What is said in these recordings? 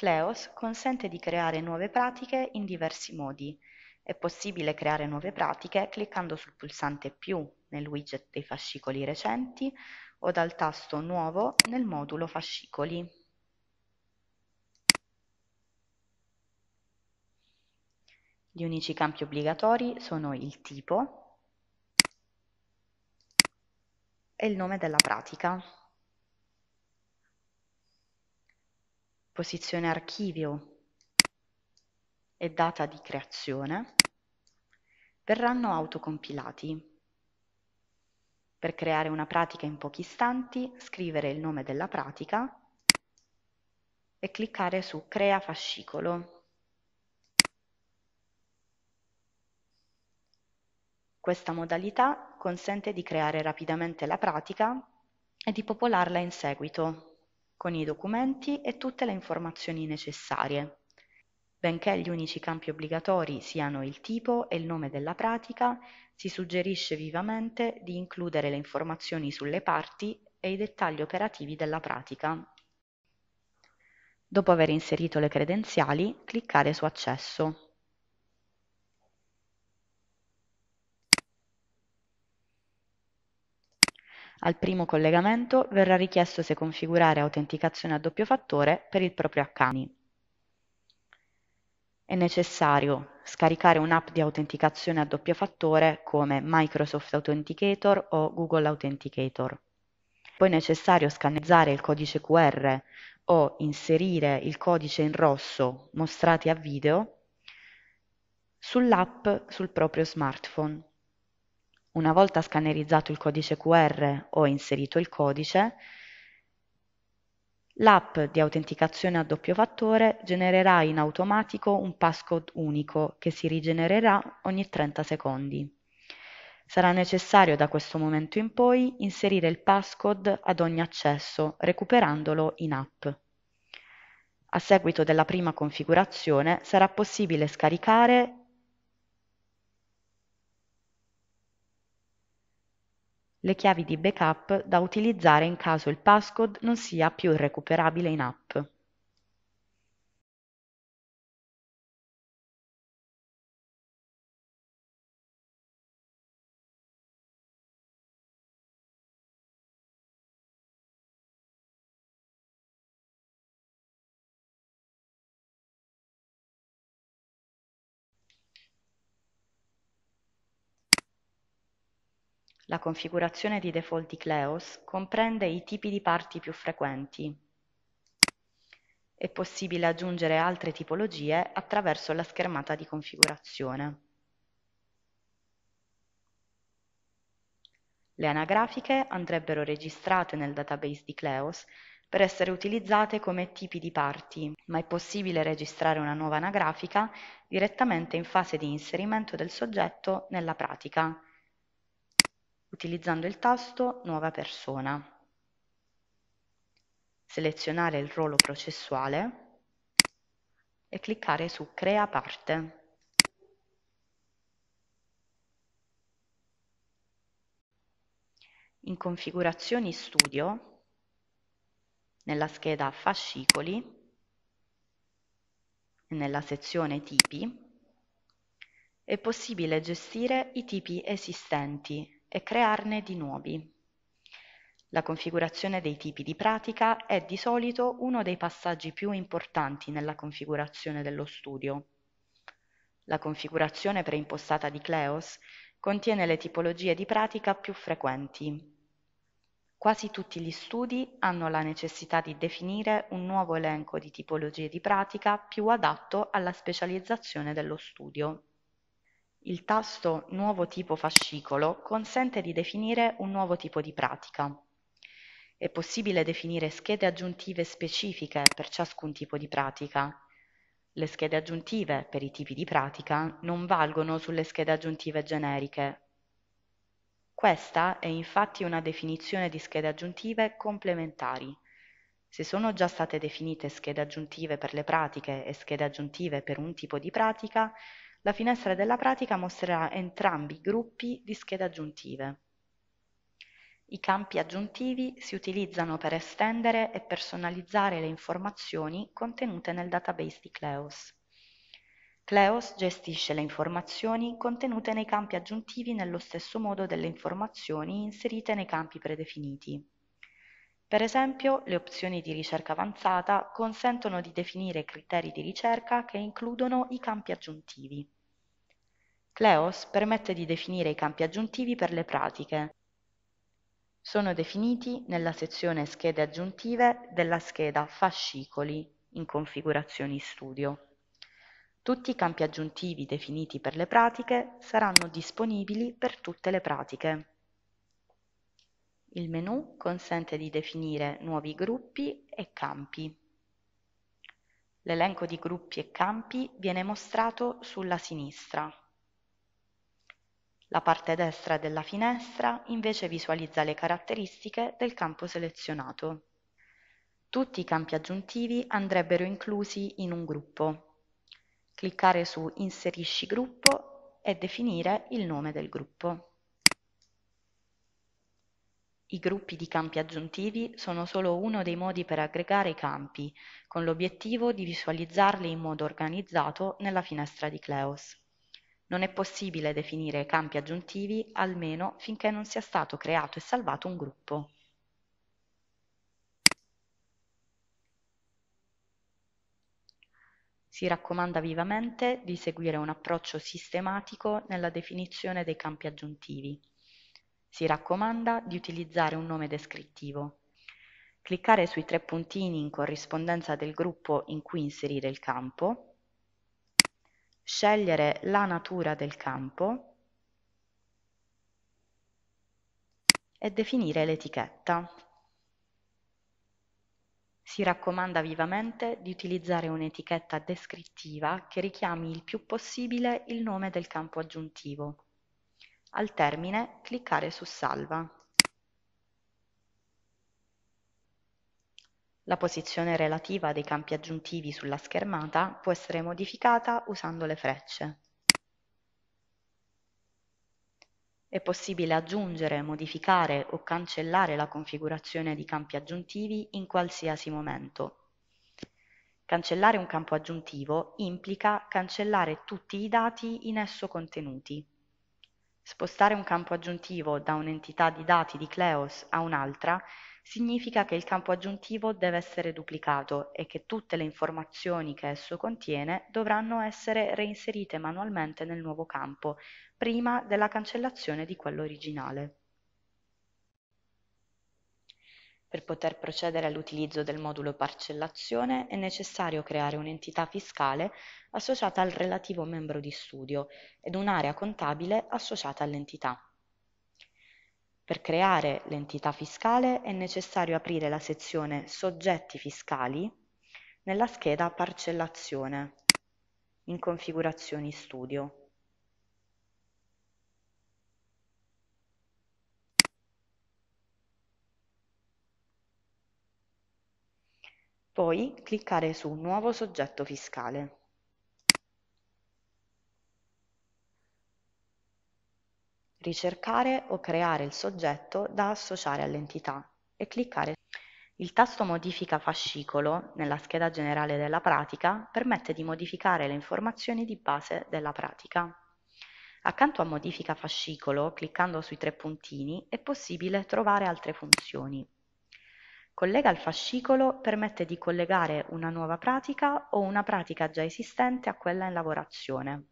Kleos consente di creare nuove pratiche in diversi modi. È possibile creare nuove pratiche cliccando sul pulsante più nel widget dei fascicoli recenti o dal tasto Nuovo nel modulo Fascicoli. Gli unici campi obbligatori sono il tipo e il nome della pratica. posizione archivio e data di creazione verranno autocompilati. Per creare una pratica in pochi istanti, scrivere il nome della pratica e cliccare su Crea fascicolo. Questa modalità consente di creare rapidamente la pratica e di popolarla in seguito con i documenti e tutte le informazioni necessarie, benché gli unici campi obbligatori siano il tipo e il nome della pratica, si suggerisce vivamente di includere le informazioni sulle parti e i dettagli operativi della pratica. Dopo aver inserito le credenziali, cliccare su Accesso. Al primo collegamento verrà richiesto se configurare autenticazione a doppio fattore per il proprio Accani. È necessario scaricare un'app di autenticazione a doppio fattore come Microsoft Authenticator o Google Authenticator. Poi è necessario scannerizzare il codice QR o inserire il codice in rosso mostrati a video sull'app sul proprio smartphone. Una volta scannerizzato il codice QR o inserito il codice, l'app di autenticazione a doppio fattore genererà in automatico un passcode unico che si rigenererà ogni 30 secondi. Sarà necessario da questo momento in poi inserire il passcode ad ogni accesso, recuperandolo in app. A seguito della prima configurazione sarà possibile scaricare le chiavi di backup da utilizzare in caso il passcode non sia più recuperabile in app. La configurazione di default di Kleos comprende i tipi di parti più frequenti. È possibile aggiungere altre tipologie attraverso la schermata di configurazione. Le anagrafiche andrebbero registrate nel database di Kleos per essere utilizzate come tipi di parti, ma è possibile registrare una nuova anagrafica direttamente in fase di inserimento del soggetto nella pratica, utilizzando il tasto Nuova persona. Selezionare il ruolo processuale e cliccare su Crea parte. In Configurazioni Studio, nella scheda Fascicoli e nella sezione Tipi, è possibile gestire i tipi esistenti e crearne di nuovi. La configurazione dei tipi di pratica è di solito uno dei passaggi più importanti nella configurazione dello studio. La configurazione preimpostata di Cleos contiene le tipologie di pratica più frequenti. Quasi tutti gli studi hanno la necessità di definire un nuovo elenco di tipologie di pratica più adatto alla specializzazione dello studio. Il tasto "Nuovo tipo fascicolo" consente di definire un nuovo tipo di pratica. È possibile definire schede aggiuntive specifiche per ciascun tipo di pratica. Le schede aggiuntive per i tipi di pratica non valgono sulle schede aggiuntive generiche. Questa è infatti una definizione di schede aggiuntive complementari. Se sono già state definite schede aggiuntive per le pratiche e schede aggiuntive per un tipo di pratica, la finestra della pratica mostrerà entrambi i gruppi di schede aggiuntive. I campi aggiuntivi si utilizzano per estendere e personalizzare le informazioni contenute nel database di Cleos. Cleos gestisce le informazioni contenute nei campi aggiuntivi nello stesso modo delle informazioni inserite nei campi predefiniti. Per esempio, le opzioni di ricerca avanzata consentono di definire criteri di ricerca che includono i campi aggiuntivi. Cleos permette di definire i campi aggiuntivi per le pratiche. Sono definiti nella sezione schede aggiuntive della scheda fascicoli in configurazioni studio. Tutti i campi aggiuntivi definiti per le pratiche saranno disponibili per tutte le pratiche. Il menu consente di definire nuovi gruppi e campi. L'elenco di gruppi e campi viene mostrato sulla sinistra. La parte destra della finestra invece visualizza le caratteristiche del campo selezionato. Tutti i campi aggiuntivi andrebbero inclusi in un gruppo. Cliccare su Inserisci gruppo e definire il nome del gruppo. I gruppi di campi aggiuntivi sono solo uno dei modi per aggregare i campi, con l'obiettivo di visualizzarli in modo organizzato nella finestra di Kleos. Non è possibile definire campi aggiuntivi almeno finché non sia stato creato e salvato un gruppo. Si raccomanda vivamente di seguire un approccio sistematico nella definizione dei campi aggiuntivi si raccomanda di utilizzare un nome descrittivo. Cliccare sui tre puntini in corrispondenza del gruppo in cui inserire il campo. Scegliere la natura del campo e definire l'etichetta. Si raccomanda vivamente di utilizzare un'etichetta descrittiva che richiami il più possibile il nome del campo aggiuntivo. Al termine, cliccare su Salva. La posizione relativa dei campi aggiuntivi sulla schermata può essere modificata usando le frecce. È possibile aggiungere, modificare o cancellare la configurazione di campi aggiuntivi in qualsiasi momento. Cancellare un campo aggiuntivo implica cancellare tutti i dati in esso contenuti. Spostare un campo aggiuntivo da un'entità di dati di Kleos a un'altra significa che il campo aggiuntivo deve essere duplicato e che tutte le informazioni che esso contiene dovranno essere reinserite manualmente nel nuovo campo, prima della cancellazione di quello originale. Per poter procedere all'utilizzo del modulo parcellazione è necessario creare un'entità fiscale associata al relativo membro di studio ed un'area contabile associata all'entità. Per creare l'entità fiscale è necessario aprire la sezione Soggetti fiscali nella scheda Parcellazione in Configurazioni Studio. Poi cliccare su Nuovo soggetto fiscale. Ricercare o creare il soggetto da associare all'entità e cliccare il tasto Modifica fascicolo nella scheda generale della pratica permette di modificare le informazioni di base della pratica. Accanto a Modifica fascicolo, cliccando sui tre puntini, è possibile trovare altre funzioni. Collega al fascicolo permette di collegare una nuova pratica o una pratica già esistente a quella in lavorazione.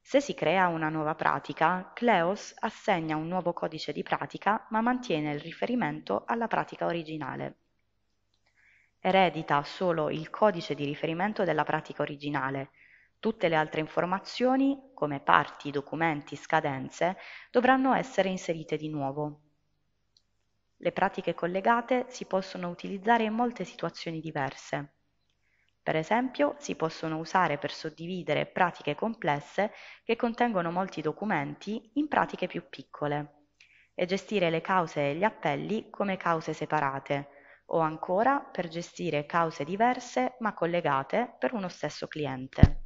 Se si crea una nuova pratica, Cleos assegna un nuovo codice di pratica ma mantiene il riferimento alla pratica originale. Eredita solo il codice di riferimento della pratica originale, Tutte le altre informazioni, come parti, documenti, scadenze, dovranno essere inserite di nuovo. Le pratiche collegate si possono utilizzare in molte situazioni diverse. Per esempio, si possono usare per suddividere pratiche complesse che contengono molti documenti in pratiche più piccole e gestire le cause e gli appelli come cause separate o ancora per gestire cause diverse ma collegate per uno stesso cliente.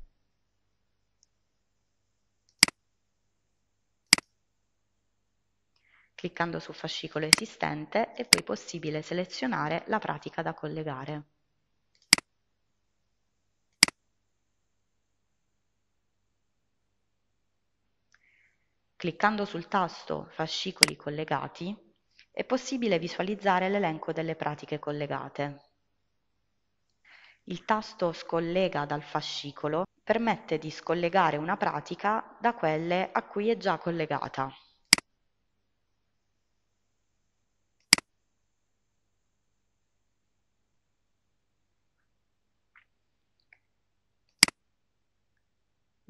cliccando su fascicolo esistente è poi possibile selezionare la pratica da collegare. Cliccando sul tasto Fascicoli collegati è possibile visualizzare l'elenco delle pratiche collegate. Il tasto Scollega dal fascicolo permette di scollegare una pratica da quelle a cui è già collegata.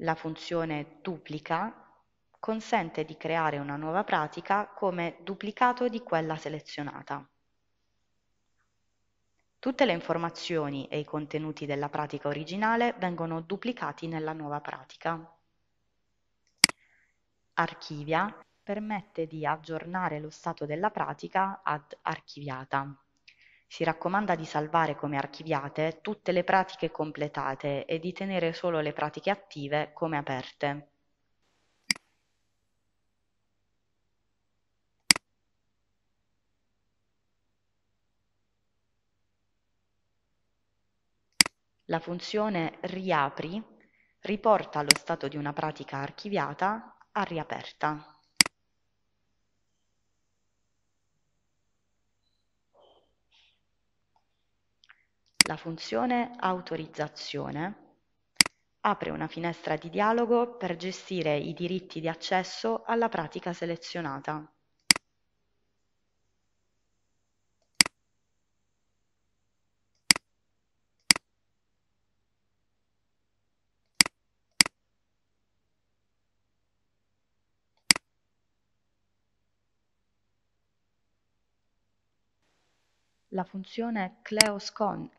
La funzione "duplica" consente di creare una nuova pratica come duplicato di quella selezionata. Tutte le informazioni e i contenuti della pratica originale vengono duplicati nella nuova pratica. Archivia permette di aggiornare lo stato della pratica ad archiviata. Si raccomanda di salvare come archiviate tutte le pratiche completate e di tenere solo le pratiche attive come aperte. La funzione riapri riporta lo stato di una pratica archiviata a riaperta. La funzione "Autorizzazione" apre una finestra di dialogo per gestire i diritti di accesso alla pratica selezionata. La funzione CleosCon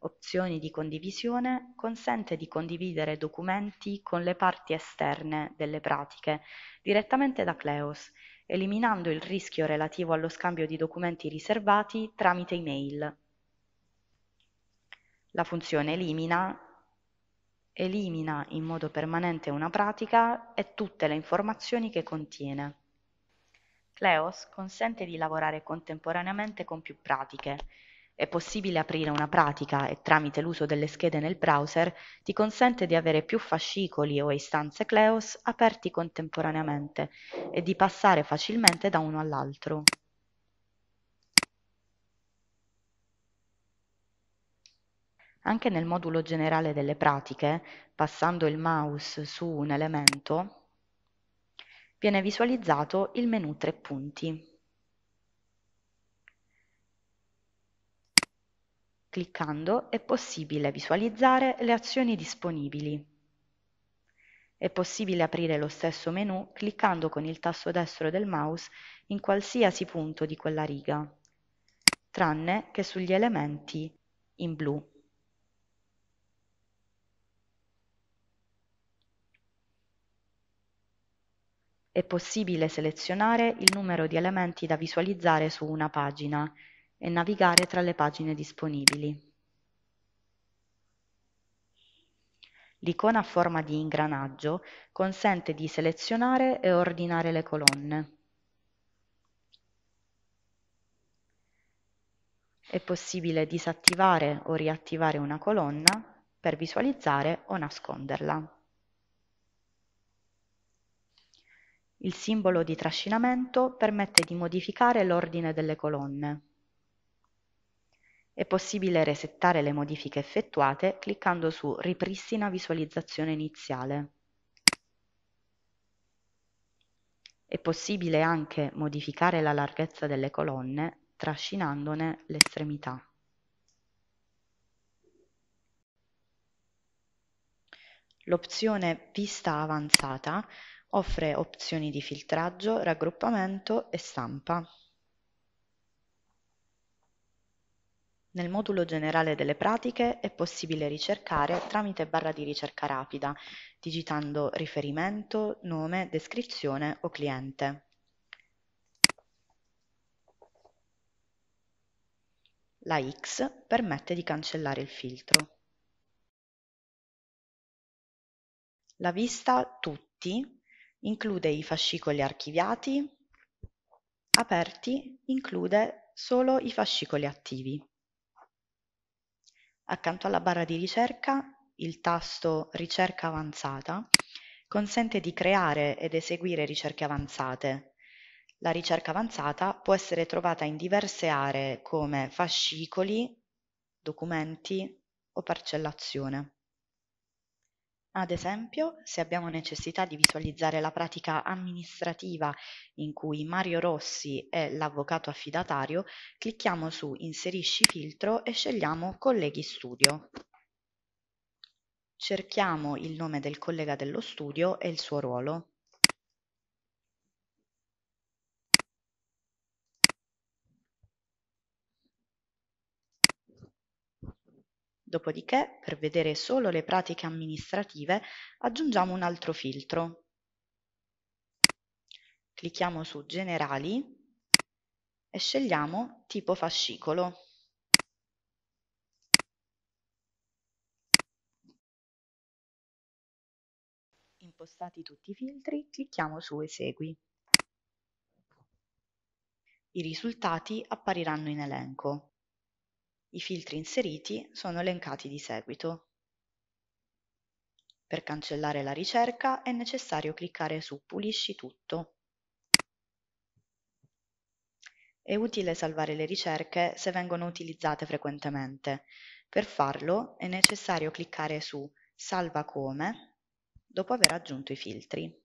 opzioni di condivisione consente di condividere documenti con le parti esterne delle pratiche direttamente da Kleos, eliminando il rischio relativo allo scambio di documenti riservati tramite email. La funzione elimina elimina in modo permanente una pratica e tutte le informazioni che contiene. Cleos consente di lavorare contemporaneamente con più pratiche, è possibile aprire una pratica e tramite l'uso delle schede nel browser ti consente di avere più fascicoli o istanze Kleos aperti contemporaneamente e di passare facilmente da uno all'altro. Anche nel modulo generale delle pratiche, passando il mouse su un elemento, viene visualizzato il menu tre punti. Cliccando è possibile visualizzare le azioni disponibili. È possibile aprire lo stesso menu cliccando con il tasto destro del mouse in qualsiasi punto di quella riga, tranne che sugli elementi in blu. È possibile selezionare il numero di elementi da visualizzare su una pagina e navigare tra le pagine disponibili. L'icona a forma di ingranaggio consente di selezionare e ordinare le colonne. È possibile disattivare o riattivare una colonna per visualizzare o nasconderla. Il simbolo di trascinamento permette di modificare l'ordine delle colonne. È possibile resettare le modifiche effettuate cliccando su Ripristina visualizzazione iniziale. È possibile anche modificare la larghezza delle colonne trascinandone l'estremità. L'opzione Vista avanzata offre opzioni di filtraggio, raggruppamento e stampa. Nel modulo generale delle pratiche è possibile ricercare tramite barra di ricerca rapida, digitando riferimento, nome, descrizione o cliente. La X permette di cancellare il filtro. La vista Tutti include i fascicoli archiviati, Aperti include solo i fascicoli attivi. Accanto alla barra di ricerca, il tasto Ricerca avanzata consente di creare ed eseguire ricerche avanzate. La ricerca avanzata può essere trovata in diverse aree come fascicoli, documenti o parcellazione. Ad esempio, se abbiamo necessità di visualizzare la pratica amministrativa in cui Mario Rossi è l'avvocato affidatario, clicchiamo su Inserisci filtro e scegliamo Colleghi studio. Cerchiamo il nome del collega dello studio e il suo ruolo. Dopodiché, per vedere solo le pratiche amministrative, aggiungiamo un altro filtro. Clicchiamo su Generali e scegliamo Tipo fascicolo. Impostati tutti i filtri, clicchiamo su Esegui. I risultati appariranno in elenco. I filtri inseriti sono elencati di seguito. Per cancellare la ricerca è necessario cliccare su Pulisci tutto. È utile salvare le ricerche se vengono utilizzate frequentemente. Per farlo è necessario cliccare su Salva come dopo aver aggiunto i filtri.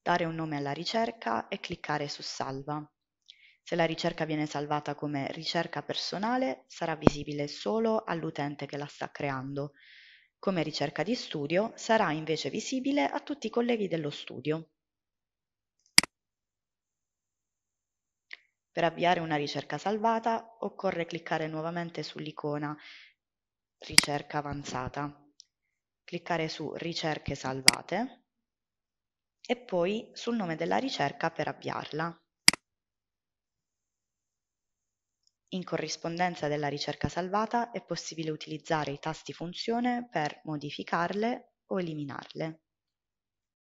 Dare un nome alla ricerca e cliccare su Salva. Se la ricerca viene salvata come "ricerca personale" sarà visibile solo all'utente che la sta creando, come ricerca di studio sarà invece visibile a tutti i colleghi dello studio. Per avviare una ricerca salvata occorre cliccare nuovamente sull'icona Ricerca avanzata, cliccare su Ricerche salvate e poi sul nome della ricerca per avviarla. In corrispondenza della ricerca salvata è possibile utilizzare i tasti funzione per modificarle o eliminarle.